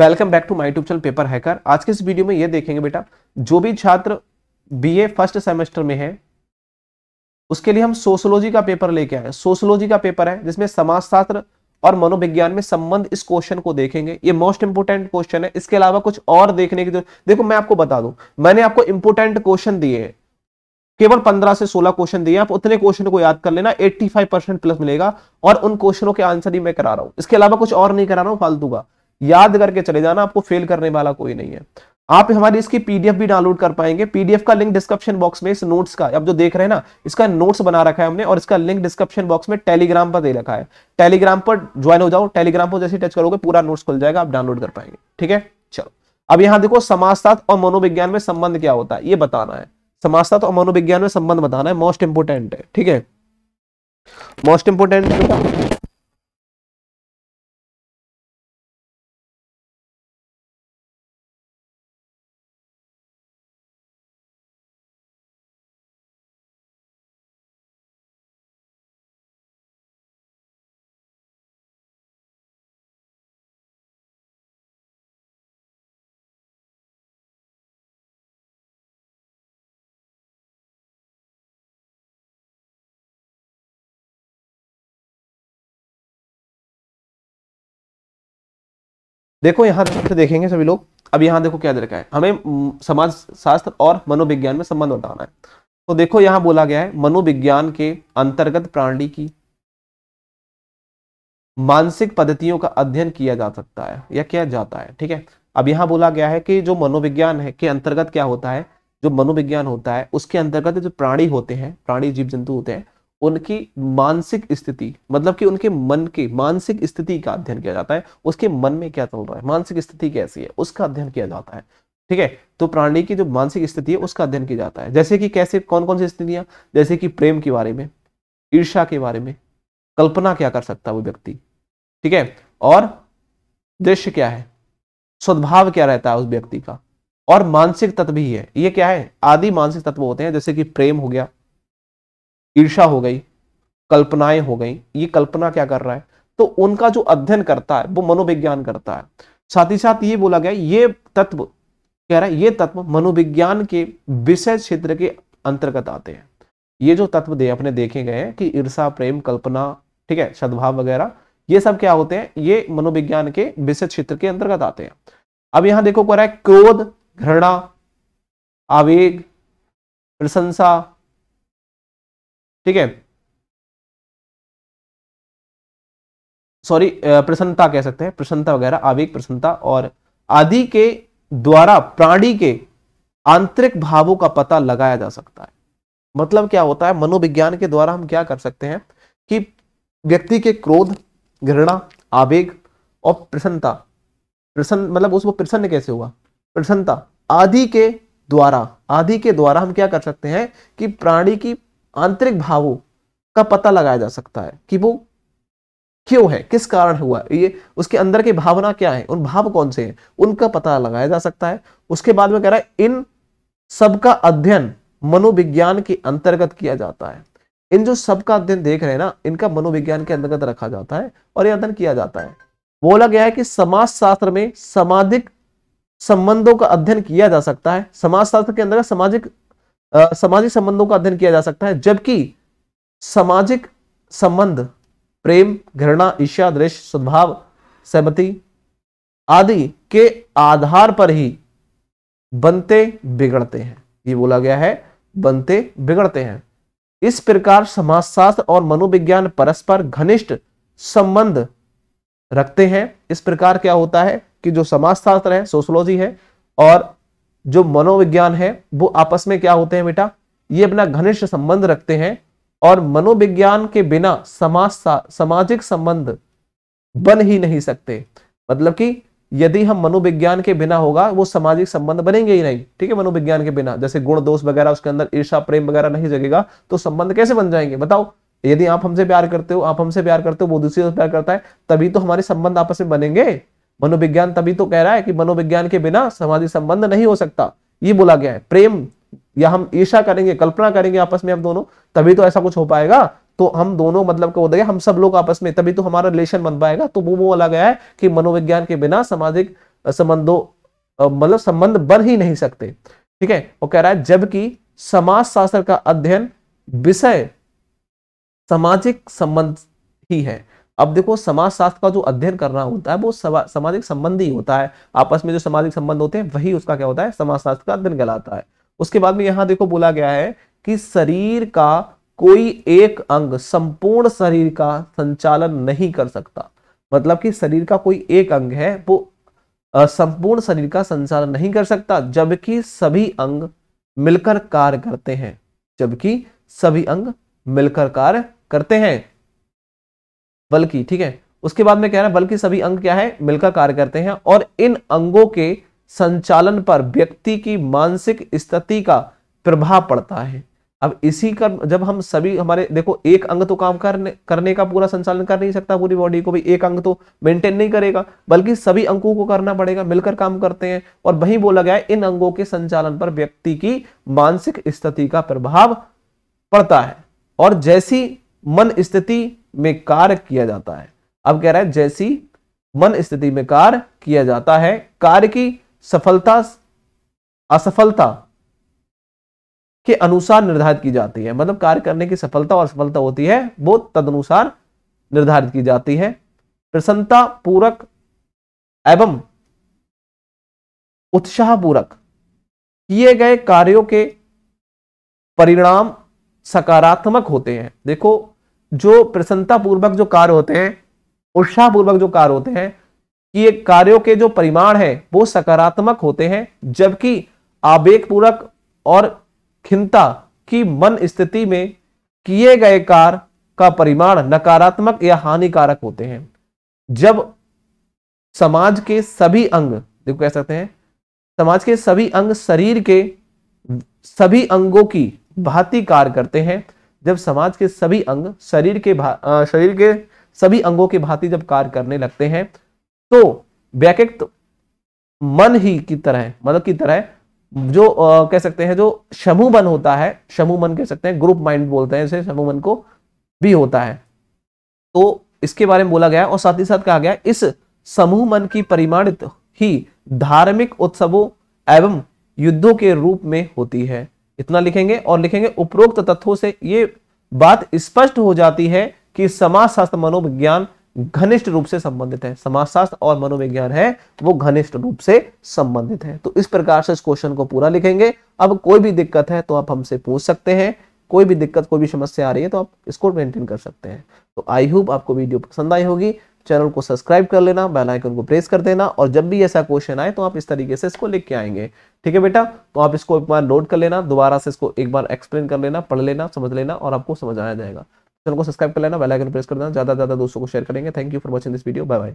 welcome back to my tube channel Paper Hacker आज के इस वीडियो में ये देखेंगे बेटा जो भी छात्र बीए फर्स्ट सेमेस्टर में है उसके लिए हम सोशोलॉजी का पेपर लेके आए सोशोलॉजी का पेपर है जिसमें समाजशास्त्र और मनोविज्ञान में संबंध इस क्वेश्चन को देखेंगे ये मोस्ट इंपोर्टेंट क्वेश्चन है इसके अलावा कुछ और देखने की जरूरत देखो मैं आपको बता दू मैंने आपको इंपोर्टेंट क्वेश्चन दिए हैं केवल 15 से 16 क्वेश्चन दिए आप उतने क्वेश्चन को याद कर लेना 85 परसेंट प्लस मिलेगा और उन क्वेश्चनों के आंसर ही मैं करा रहा हूं इसके अलावा कुछ और नहीं करा रहा हूं फालतू का याद करके चले जाना आपको फेल करने वाला कोई नहीं है आप हमारी इसकी पीडीएफ भी डाउनलोड कर पाएंगे पीडीएफ का लिंक डिस्क्रिप्शन बॉक्स में इस नोट्स का अब जो देख रहे हैं ना इसका नोट्स बना रखा है हमने और इसका लिंक डिस्क्रिप्शन बॉक्स में टेलीग्राम पर दे रखा है टेलीग्राम पर ज्वाइन हो जाओ टेलीग्राम पर जैसे टच करोगे पूरा नोट्स खुल जाएगा आप डाउनलोड कर पाएंगे ठीक है चलो अब यहां देखो समाजशास्त्र और मनोविज्ञान में संबंध क्या होता है ये बताना है समाजशास्त्र और मनोविज्ञान में संबंध बताना है मोस्ट इंपोर्टेंट है ठीक है मोस्ट इंपोर्टेंट देखो यहाँ से देखेंगे सभी लोग अब यहाँ देखो क्या दे रखा है हमें हम्म, समाज शास्त्र और मनोविज्ञान में संबंध बताना है तो देखो यहाँ बोला गया है मनोविज्ञान के अंतर्गत प्राणी की मानसिक पद्धतियों का अध्ययन किया जा सकता है या किया जाता है ठीक है अब यहाँ बोला गया है कि जो मनोविज्ञान है के अंतर्गत क्या होता है जो मनोविज्ञान होता है उसके अंतर्गत जो प्राणी होते हैं प्राणी जीव जंतु होते हैं उनकी मानसिक स्थिति मतलब कि उनके मन की मानसिक स्थिति का अध्ययन किया जाता है उसके मन में क्या चल रहा है मानसिक स्थिति कैसी है उसका अध्ययन किया जाता है ठीक है तो प्राणी की जो मानसिक स्थिति है उसका अध्ययन किया जाता है जैसे कि कैसे कौन कौन सी स्थितियां जैसे कि प्रेम के बारे में ईर्षा के बारे में कल्पना क्या कर सकता है वो व्यक्ति ठीक है और दृश्य क्या है सद्भाव क्या रहता है उस व्यक्ति का और मानसिक तत्व ही है ये क्या है आदि मानसिक तत्व होते हैं जैसे कि प्रेम हो गया ईर्षा हो गई कल्पनाएं हो गई ये कल्पना क्या कर रहा है तो उनका जो अध्ययन करता है वो मनोविज्ञान करता है साथ ही साथ ये बोला गया ये तत्व कह रहा है ये तत्व मनोविज्ञान के विषय क्षेत्र के अंतर्गत आते हैं ये जो तत्व दे अपने देखे गए हैं कि ईर्षा प्रेम कल्पना ठीक है सद्भाव वगैरह ये सब क्या होते हैं ये मनोविज्ञान के विषय क्षेत्र के अंतर्गत आते हैं अब यहां देखो कह रहा है क्रोध घृणा आवेग प्रशंसा ठीक है सॉरी प्रसन्नता कह सकते हैं प्रसन्नता वगैरह आवेग प्रसन्नता और आदि के द्वारा प्राणी के आंतरिक भावों का पता लगाया जा सकता है मतलब क्या होता है मनोविज्ञान के द्वारा हम क्या कर सकते हैं कि व्यक्ति के क्रोध घृणा आवेग और प्रसन्नता प्रसन्न मतलब उसको प्रसन्न कैसे हुआ प्रसन्नता आदि के द्वारा आदि के द्वारा हम क्या कर सकते हैं कि प्राणी की आंतरिक भावों का पता लगाया जा सकता है कि वो क्यों है किस कारण हुआ ये उसके अंदर की भावना क्या है उन भाव कौन से हैं उनका पता लगाया जा सकता है उसके बाद में कह रहा है इन सबका अध्ययन मनोविज्ञान के अंतर्गत किया जाता है इन जो सबका अध्ययन देख रहे हैं ना इनका मनोविज्ञान के अंतर्गत रखा जाता है और यह अध्ययन किया जाता है बोला गया है कि समाज शास्त्र में सामाजिक संबंधों का अध्ययन किया जा सकता है समाज शास्त्र के अंदर सामाजिक सामाजिक संबंधों का अध्ययन किया जा सकता है जबकि सामाजिक संबंध प्रेम घृणा ईर्ष्या दृश्य सद्भाव सहमति आदि के आधार पर ही बनते बिगड़ते हैं ये बोला गया है बनते बिगड़ते हैं इस प्रकार समाजशास्त्र और मनोविज्ञान परस्पर घनिष्ठ संबंध रखते हैं इस प्रकार क्या होता है कि जो समाजशास्त्र है सोशोलॉजी है और जो मनोविज्ञान है वो आपस में क्या होते हैं बेटा ये अपना घनिष्ठ संबंध रखते हैं और मनोविज्ञान के बिना समाज सामाजिक संबंध बन ही नहीं सकते मतलब कि यदि हम मनोविज्ञान के बिना होगा वो सामाजिक संबंध बनेंगे ही नहीं ठीक है मनोविज्ञान के बिना जैसे गुण दोष वगैरह उसके अंदर ईर्षा प्रेम वगैरह नहीं जगेगा तो संबंध कैसे बन जाएंगे बताओ यदि आप हमसे प्यार करते हो आप हमसे प्यार करते हो वो दूसरे से प्यार करता है तभी तो हमारे संबंध आपस में बनेंगे मनोविज्ञान तभी तो कह रहा है कि मनोविज्ञान के बिना समाधि संबंध नहीं हो सकता ये बोला गया है प्रेम या हम ईर्षा करेंगे कल्पना करेंगे आपस में हम दोनों तभी तो ऐसा कुछ हो पाएगा तो हम दोनों मतलब क्या बोलते हम सब लोग आपस में तभी तो हमारा रिलेशन बन पाएगा तो वो वो बोला गया है कि मनोविज्ञान के बिना सामाजिक संबंधों मतलब संबंध बन ही नहीं सकते ठीक है वो कह रहा है जबकि समाज शास्त्र का अध्ययन विषय सामाजिक संबंध ही है अब देखो समाज शास्त्र का जो अध्ययन करना होता है वो सामाजिक संबंध ही होता है आपस में जो सामाजिक संबंध होते हैं वही उसका क्या होता है समाज शास्त्र का अध्ययन कहलाता है उसके बाद में यहां देखो बोला गया है कि शरीर का कोई एक अंग संपूर्ण शरीर का संचालन नहीं कर सकता मतलब कि शरीर का कोई एक अंग है वो संपूर्ण शरीर का संचालन नहीं कर सकता जबकि सभी अंग मिलकर कार्य करते हैं जबकि सभी अंग मिलकर कार्य करते हैं बल्कि ठीक है उसके बाद में कह रहा है बल्कि सभी अंग क्या है मिलकर कार्य करते हैं और इन अंगों के संचालन पर व्यक्ति की मानसिक स्थिति का प्रभाव पड़ता है अब इसी का जब हम सभी हमारे देखो एक अंग तो काम करने करने का पूरा संचालन कर नहीं सकता पूरी बॉडी को भी एक अंग तो मेंटेन नहीं करेगा बल्कि सभी अंगों को करना पड़ेगा मिलकर काम करते हैं और वही बोला गया है इन अंगों के संचालन पर व्यक्ति की मानसिक स्थिति का प्रभाव पड़ता है और जैसी मन स्थिति में कार्य किया जाता है अब कह रहा है जैसी मन स्थिति में कार्य किया जाता है कार्य की सफलता असफलता के अनुसार निर्धारित की जाती है मतलब कार्य करने की सफलता और असफलता होती है वो तदनुसार निर्धारित की जाती है प्रसन्नता पूरक एवं उत्साह पूरक किए गए कार्यों के परिणाम सकारात्मक होते हैं देखो जो प्रसन्नता पूर्वक जो कार्य होते हैं उत्साह पूर्वक जो कार्य होते हैं ये कार्यों के जो परिमाण है वो सकारात्मक होते हैं जबकि आवेग पूर्वक और खिनता की मन स्थिति में किए गए कार्य का परिमाण नकारात्मक या हानिकारक होते हैं जब समाज के सभी अंग देखो कह सकते हैं समाज के सभी अंग शरीर के सभी अंगों की भांति कार्य करते हैं जब समाज के सभी अंग शरीर के आ, शरीर के सभी अंगों के भांति जब कार्य करने लगते हैं तो व्यक्त तो मन ही की तरह मतलब की तरह जो आ, कह सकते हैं जो समूह मन होता है समूह मन कह सकते हैं ग्रुप माइंड बोलते हैं इसे समूह मन को भी होता है तो इसके बारे में बोला गया और साथ ही साथ कहा गया इस समूह मन की परिमाणित ही धार्मिक उत्सवों एवं युद्धों के रूप में होती है इतना लिखेंगे और लिखेंगे उपरोक्त तथ्यों से ये बात स्पष्ट हो जाती है कि समाजशास्त्र मनोविज्ञान घनिष्ठ रूप से संबंधित है समाजशास्त्र और मनोविज्ञान है वो घनिष्ठ रूप से संबंधित है तो इस प्रकार से इस क्वेश्चन को पूरा लिखेंगे अब कोई भी दिक्कत है तो आप हमसे पूछ सकते हैं कोई भी दिक्कत कोई भी समस्या आ रही है तो आप इसको मेंटेन कर सकते हैं तो आई होप आपको वीडियो पसंद आई होगी चैनल को सब्सक्राइब कर लेना बेल आइकन को प्रेस कर देना और जब भी ऐसा क्वेश्चन आए तो आप इस तरीके से इसको लिख के आएंगे ठीक है बेटा तो आप इसको एक बार नोट कर लेना दोबारा से इसको एक बार एक्सप्लेन कर लेना पढ़ लेना समझ लेना और आपको समझ आया जाएगा चैनल को सब्सक्राइब कर लेना बेल आइकन प्रेस कर देना ज्यादा ज्यादा दोस्तों को शेयर करेंगे thank you for watching this video bye bye